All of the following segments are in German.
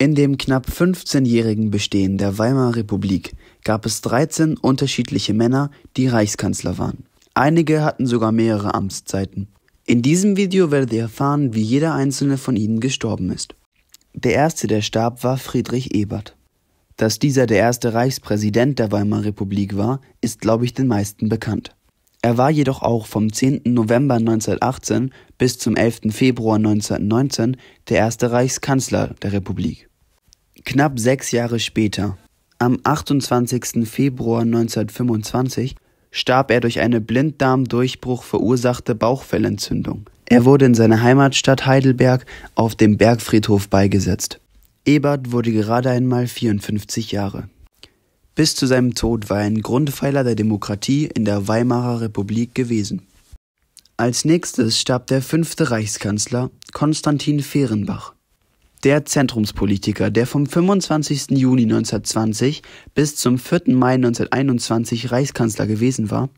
In dem knapp 15-jährigen Bestehen der Weimarer Republik gab es 13 unterschiedliche Männer, die Reichskanzler waren. Einige hatten sogar mehrere Amtszeiten. In diesem Video werdet ihr erfahren, wie jeder einzelne von ihnen gestorben ist. Der erste, der starb, war Friedrich Ebert. Dass dieser der erste Reichspräsident der Weimarer Republik war, ist, glaube ich, den meisten bekannt. Er war jedoch auch vom 10. November 1918 bis zum 11. Februar 1919 der erste Reichskanzler der Republik. Knapp sechs Jahre später, am 28. Februar 1925, starb er durch eine Blinddarmdurchbruch verursachte Bauchfellentzündung. Er wurde in seiner Heimatstadt Heidelberg auf dem Bergfriedhof beigesetzt. Ebert wurde gerade einmal 54 Jahre. Bis zu seinem Tod war er ein Grundpfeiler der Demokratie in der Weimarer Republik gewesen. Als nächstes starb der fünfte Reichskanzler Konstantin Fehrenbach der Zentrumspolitiker, der vom 25. Juni 1920 bis zum 4. Mai 1921 Reichskanzler gewesen war,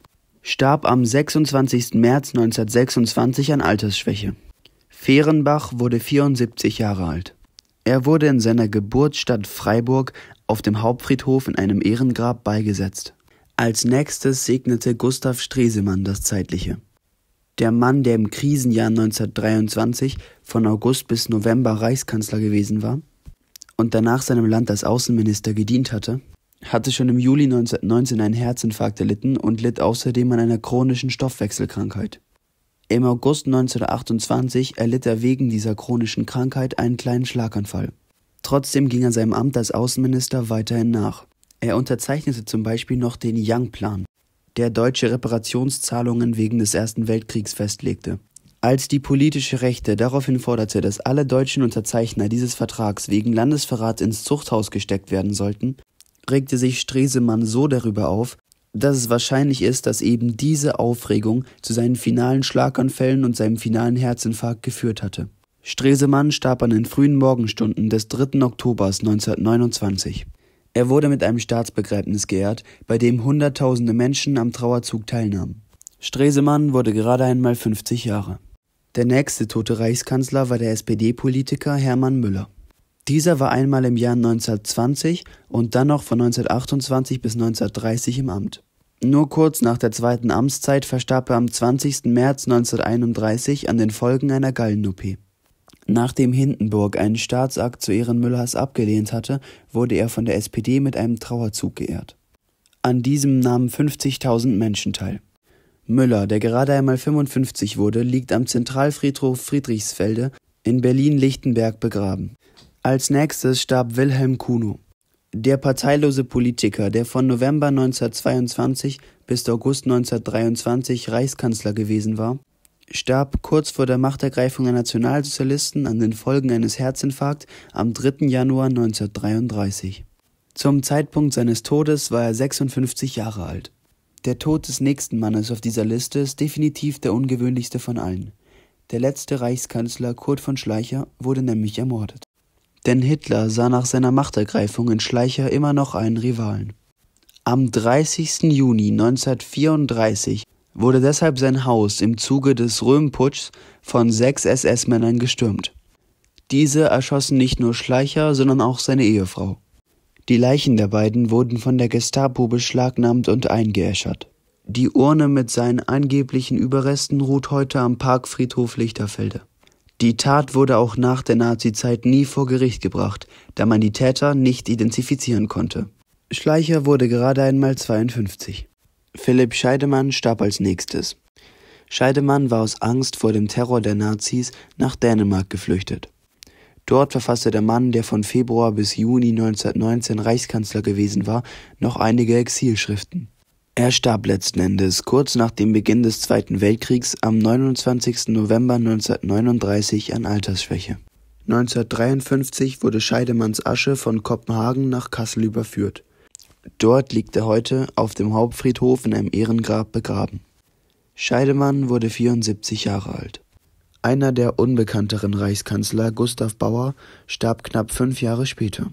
starb am 26. März 1926 an Altersschwäche. Fehrenbach wurde 74 Jahre alt. Er wurde in seiner Geburtsstadt Freiburg auf dem Hauptfriedhof in einem Ehrengrab beigesetzt. Als nächstes segnete Gustav Stresemann das Zeitliche der Mann, der im Krisenjahr 1923 von August bis November Reichskanzler gewesen war und danach seinem Land als Außenminister gedient hatte, hatte schon im Juli 1919 einen Herzinfarkt erlitten und litt außerdem an einer chronischen Stoffwechselkrankheit. Im August 1928 erlitt er wegen dieser chronischen Krankheit einen kleinen Schlaganfall. Trotzdem ging er seinem Amt als Außenminister weiterhin nach. Er unterzeichnete zum Beispiel noch den Young-Plan, der deutsche Reparationszahlungen wegen des Ersten Weltkriegs festlegte. Als die politische Rechte daraufhin forderte, dass alle deutschen Unterzeichner dieses Vertrags wegen Landesverrat ins Zuchthaus gesteckt werden sollten, regte sich Stresemann so darüber auf, dass es wahrscheinlich ist, dass eben diese Aufregung zu seinen finalen Schlaganfällen und seinem finalen Herzinfarkt geführt hatte. Stresemann starb an den frühen Morgenstunden des 3. Oktobers 1929. Er wurde mit einem Staatsbegräbnis geehrt, bei dem Hunderttausende Menschen am Trauerzug teilnahmen. Stresemann wurde gerade einmal 50 Jahre. Der nächste tote Reichskanzler war der SPD-Politiker Hermann Müller. Dieser war einmal im Jahr 1920 und dann noch von 1928 bis 1930 im Amt. Nur kurz nach der zweiten Amtszeit verstarb er am 20. März 1931 an den Folgen einer Gallen-OP. Nachdem Hindenburg einen Staatsakt zu Ehren Müllers abgelehnt hatte, wurde er von der SPD mit einem Trauerzug geehrt. An diesem nahmen 50.000 Menschen teil. Müller, der gerade einmal 55 wurde, liegt am Zentralfriedhof Friedrichsfelde in Berlin-Lichtenberg begraben. Als nächstes starb Wilhelm Kuno. Der parteilose Politiker, der von November 1922 bis August 1923 Reichskanzler gewesen war, starb kurz vor der Machtergreifung der Nationalsozialisten an den Folgen eines Herzinfarkts am 3. Januar 1933. Zum Zeitpunkt seines Todes war er 56 Jahre alt. Der Tod des nächsten Mannes auf dieser Liste ist definitiv der ungewöhnlichste von allen. Der letzte Reichskanzler Kurt von Schleicher wurde nämlich ermordet. Denn Hitler sah nach seiner Machtergreifung in Schleicher immer noch einen Rivalen. Am 30. Juni 1934 wurde deshalb sein Haus im Zuge des Römputschs von sechs SS-Männern gestürmt. Diese erschossen nicht nur Schleicher, sondern auch seine Ehefrau. Die Leichen der beiden wurden von der Gestapo beschlagnahmt und eingeäschert. Die Urne mit seinen angeblichen Überresten ruht heute am Parkfriedhof Lichterfelde. Die Tat wurde auch nach der Nazizeit nie vor Gericht gebracht, da man die Täter nicht identifizieren konnte. Schleicher wurde gerade einmal 52. Philipp Scheidemann starb als Nächstes. Scheidemann war aus Angst vor dem Terror der Nazis nach Dänemark geflüchtet. Dort verfasste der Mann, der von Februar bis Juni 1919 Reichskanzler gewesen war, noch einige Exilschriften. Er starb letzten Endes kurz nach dem Beginn des Zweiten Weltkriegs am 29. November 1939 an Altersschwäche. 1953 wurde Scheidemanns Asche von Kopenhagen nach Kassel überführt. Dort liegt er heute auf dem Hauptfriedhof in einem Ehrengrab begraben. Scheidemann wurde 74 Jahre alt. Einer der unbekannteren Reichskanzler, Gustav Bauer, starb knapp fünf Jahre später.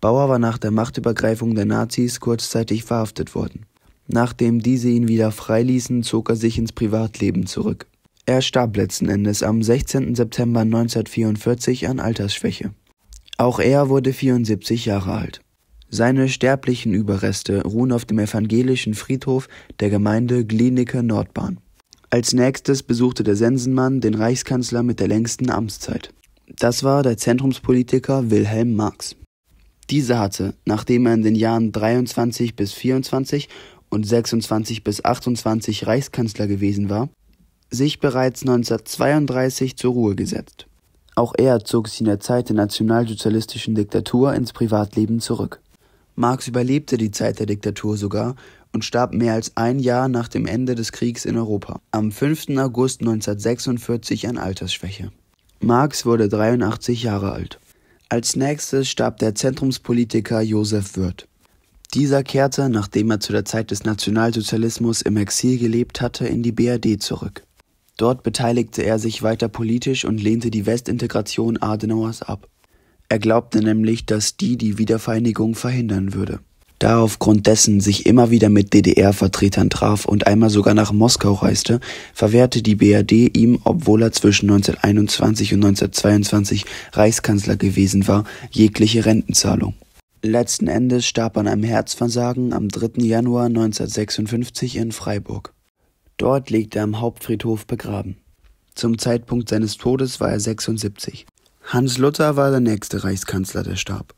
Bauer war nach der Machtübergreifung der Nazis kurzzeitig verhaftet worden. Nachdem diese ihn wieder freiließen, zog er sich ins Privatleben zurück. Er starb letzten Endes am 16. September 1944 an Altersschwäche. Auch er wurde 74 Jahre alt. Seine sterblichen Überreste ruhen auf dem evangelischen Friedhof der Gemeinde Glienicke Nordbahn. Als nächstes besuchte der Sensenmann den Reichskanzler mit der längsten Amtszeit. Das war der Zentrumspolitiker Wilhelm Marx. Dieser hatte, nachdem er in den Jahren 23 bis 24 und 26 bis 28 Reichskanzler gewesen war, sich bereits 1932 zur Ruhe gesetzt. Auch er zog sich in der Zeit der nationalsozialistischen Diktatur ins Privatleben zurück. Marx überlebte die Zeit der Diktatur sogar und starb mehr als ein Jahr nach dem Ende des Kriegs in Europa, am 5. August 1946 an Altersschwäche. Marx wurde 83 Jahre alt. Als nächstes starb der Zentrumspolitiker Josef Wirth. Dieser kehrte, nachdem er zu der Zeit des Nationalsozialismus im Exil gelebt hatte, in die BRD zurück. Dort beteiligte er sich weiter politisch und lehnte die Westintegration Adenauers ab. Er glaubte nämlich, dass die die Wiedervereinigung verhindern würde. Da er aufgrund dessen sich immer wieder mit DDR-Vertretern traf und einmal sogar nach Moskau reiste, verwehrte die BRD ihm, obwohl er zwischen 1921 und 1922 Reichskanzler gewesen war, jegliche Rentenzahlung. Letzten Endes starb an einem Herzversagen am 3. Januar 1956 in Freiburg. Dort liegt er am Hauptfriedhof begraben. Zum Zeitpunkt seines Todes war er 76. Hans Luther war der nächste Reichskanzler, der starb.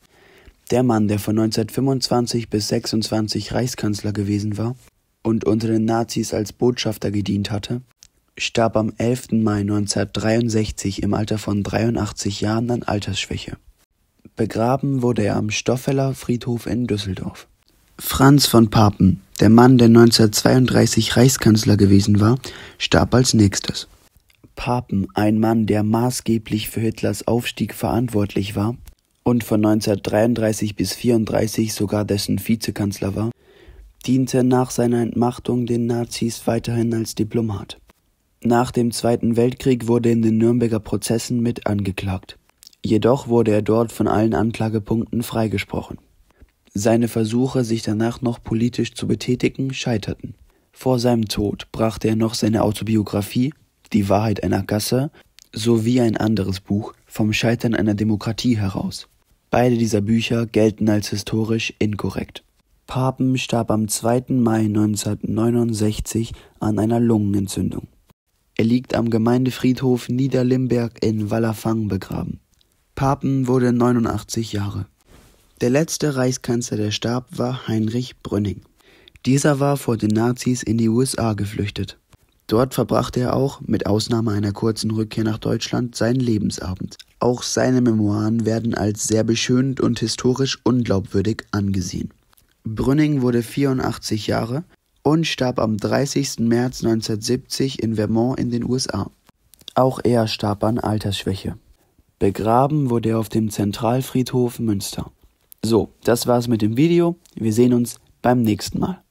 Der Mann, der von 1925 bis 26 Reichskanzler gewesen war und unter den Nazis als Botschafter gedient hatte, starb am 11. Mai 1963 im Alter von 83 Jahren an Altersschwäche. Begraben wurde er am Stoffeler Friedhof in Düsseldorf. Franz von Papen, der Mann, der 1932 Reichskanzler gewesen war, starb als nächstes. Papen, ein Mann, der maßgeblich für Hitlers Aufstieg verantwortlich war und von 1933 bis 1934 sogar dessen Vizekanzler war, diente nach seiner Entmachtung den Nazis weiterhin als Diplomat. Nach dem Zweiten Weltkrieg wurde in den Nürnberger Prozessen mit angeklagt. Jedoch wurde er dort von allen Anklagepunkten freigesprochen. Seine Versuche, sich danach noch politisch zu betätigen, scheiterten. Vor seinem Tod brachte er noch seine Autobiografie die Wahrheit einer Gasse sowie ein anderes Buch Vom Scheitern einer Demokratie heraus. Beide dieser Bücher gelten als historisch inkorrekt. Papen starb am 2. Mai 1969 an einer Lungenentzündung. Er liegt am Gemeindefriedhof Niederlimberg in Wallerfang begraben. Papen wurde 89 Jahre. Der letzte Reichskanzler, der starb, war Heinrich Brünning. Dieser war vor den Nazis in die USA geflüchtet. Dort verbrachte er auch, mit Ausnahme einer kurzen Rückkehr nach Deutschland, seinen Lebensabend. Auch seine Memoiren werden als sehr beschönend und historisch unglaubwürdig angesehen. Brünning wurde 84 Jahre und starb am 30. März 1970 in Vermont in den USA. Auch er starb an Altersschwäche. Begraben wurde er auf dem Zentralfriedhof Münster. So, das war's mit dem Video. Wir sehen uns beim nächsten Mal.